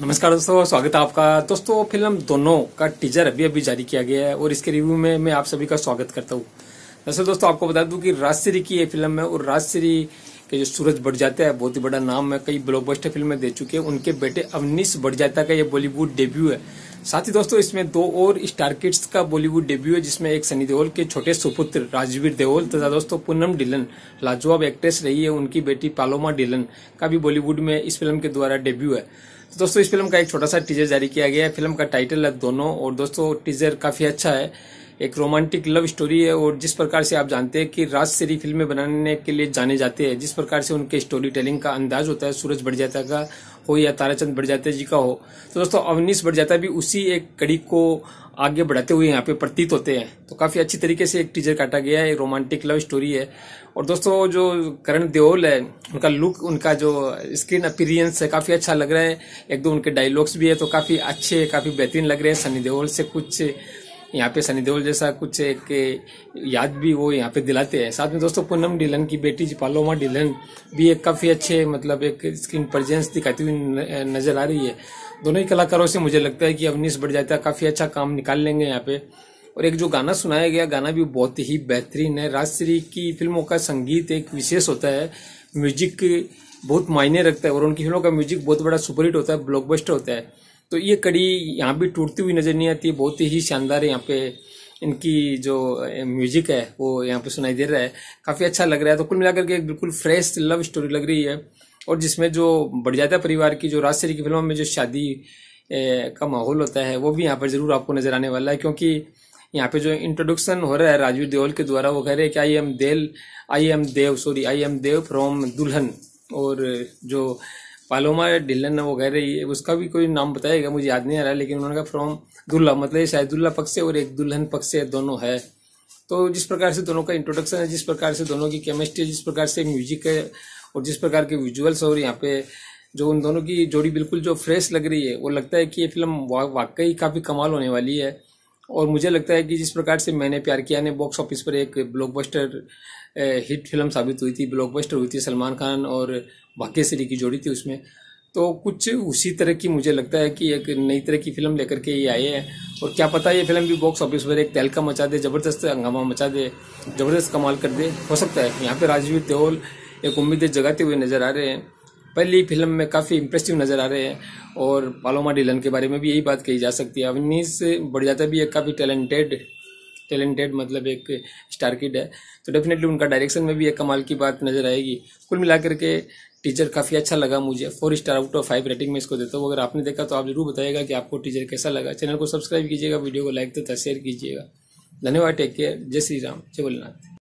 नमस्कार दोस्तों स्वागत है आपका दोस्तों फिल्म दोनों का टीजर अभी अभी जारी किया गया है और इसके रिव्यू में मैं आप सभी का स्वागत करता हूँ दरअसल दोस्तों आपको बता दूं कि राजश्री की ये फिल्म है और राजश्री के जो सूरज बढ़ जाता है बहुत ही बड़ा नाम है कई ब्लॉकबस्टर फिल्में दे चुके हैं उनके बेटे अवनीश बढ़ जाता का ये बॉलीवुड डेब्यू है साथ ही दोस्तों इसमें दो और स्टार किड्स का बॉलीवुड डेब्यू है जिसमें एक सनी देओल के छोटे सुपुत्र राजवीर देओल तथा दोस्तों पूनम डिलन लाजवाब एक्ट्रेस रही है उनकी बेटी पालोमा डिलन का भी बॉलीवुड में इस फिल्म के द्वारा डेब्यू है तो दोस्तों इस फिल्म का एक छोटा सा टीजर जारी किया गया है फिल्म का टाइटल है दोनों और दोस्तों टीजर काफी अच्छा है एक रोमांटिक लव स्टोरी है और जिस प्रकार से आप जानते हैं कि राज फिल्में बनाने के लिए जाने जाते हैं जिस प्रकार से उनके स्टोरी टेलिंग का अंदाज होता है सूरज बढ़ जाता का हो या ताराचंद बढ़ जाता जी का हो तो दोस्तों अवनीश बढ़ जाता भी उसी एक कड़ी को आगे बढ़ाते हुए यहाँ पे प्रतीत होते हैं तो काफी अच्छी तरीके से एक टीजर काटा गया है रोमांटिक लव स्टोरी है और दोस्तों जो करण देओल है उनका लुक उनका जो स्क्रीन अपीरियंस है काफी अच्छा लग रहा है एक दो उनके डायलॉग्स भी है तो काफी अच्छे काफी बेहतरीन लग रहे हैं सनी देओल से कुछ यहाँ पे सनी देओल जैसा कुछ एक याद भी वो यहाँ पे दिलाते हैं साथ में दोस्तों पूनम डिलन की बेटी पालोमा डिलन भी एक काफी अच्छे मतलब एक स्क्रीन प्रेजेंस दिखाती हुई नजर आ रही है दोनों ही कलाकारों से मुझे लगता है कि अवनीश है काफी अच्छा काम निकाल लेंगे यहाँ पे और एक जो गाना सुनाया गया गाना भी बहुत ही बेहतरीन है राजश्री की फिल्मों का संगीत एक विशेष होता है म्यूजिक बहुत मायने रखता है और उनकी फिल्मों का म्यूजिक बहुत बड़ा सुपरहिट होता है ब्लॉकबस्टर होता है तो ये कड़ी यहाँ भी टूटती हुई नज़र नहीं आती बहुत ही शानदार है यहाँ पे इनकी जो म्यूजिक है वो यहाँ पे सुनाई दे रहा है काफ़ी अच्छा लग रहा है तो कुल मिलाकर के एक बिल्कुल फ्रेश लव स्टोरी लग रही है और जिसमें जो बढ़जाता परिवार की जो राजश्री की फिल्मों में जो शादी का माहौल होता है वो भी यहाँ पर ज़रूर आपको नज़र आने वाला है क्योंकि यहाँ पे जो इंट्रोडक्शन हो रहा है राजवीर देवल के द्वारा वो कह रहे हैं कि आई एम देल I am Dev sorry I am Dev from दुल्हन और जो पालोमा या डिलन रही है उसका भी कोई नाम बताएगा मुझे याद नहीं आ रहा लेकिन उन्होंने कहा फ्रॉम दुल्ला मतलब ये शायद दुल्ला पक्ष से और एक दुल्हन पक्ष से दोनों है तो जिस प्रकार से दोनों का इंट्रोडक्शन है जिस प्रकार से दोनों की केमिस्ट्री जिस प्रकार से म्यूजिक है और जिस प्रकार के विजुअल्स और यहाँ पे जो उन दोनों की जोड़ी बिल्कुल जो फ्रेश लग रही है वो लगता है कि ये फिल्म वाकई काफ़ी कमाल होने वाली है और मुझे लगता है कि जिस प्रकार से मैंने प्यार किया ने बॉक्स ऑफिस पर एक ब्लॉकबस्टर हिट फिल्म साबित हुई थी ब्लॉकबस्टर हुई थी सलमान खान और भाग्यश्री की जोड़ी थी उसमें तो कुछ उसी तरह की मुझे लगता है कि एक नई तरह की फिल्म लेकर के ये आए हैं और क्या पता ये फिल्म भी बॉक्स ऑफिस पर एक तहलका मचा दे ज़बरदस्त हंगामा मचा दे ज़बरदस्त कमाल कर दे हो सकता है यहाँ पे राजवीर देओल एक उम्मीदें जगाते हुए नज़र आ रहे हैं पहली फिल्म में काफ़ी इंप्रेसिव नज़र आ रहे हैं और पालोमा डिलन के बारे में भी यही बात कही जा सकती है अवनीस बढ़ियाता भी एक काफ़ी टैलेंटेड टैलेंटेड मतलब एक स्टार किड है तो डेफिनेटली उनका डायरेक्शन में भी एक कमाल की बात नज़र आएगी कुल मिलाकर के टीचर काफ़ी अच्छा लगा मुझे four star out of five rating में इसको देता हूँ अगर आपने देखा तो आप जरूर बताएगा कि आपको टीचर कैसा लगा चैनल को सब्सक्राइब कीजिएगा वीडियो को लाइक तथा शेयर कीजिएगा धन्यवाद टेक केयर जय श्री राम जय भोलेनाथ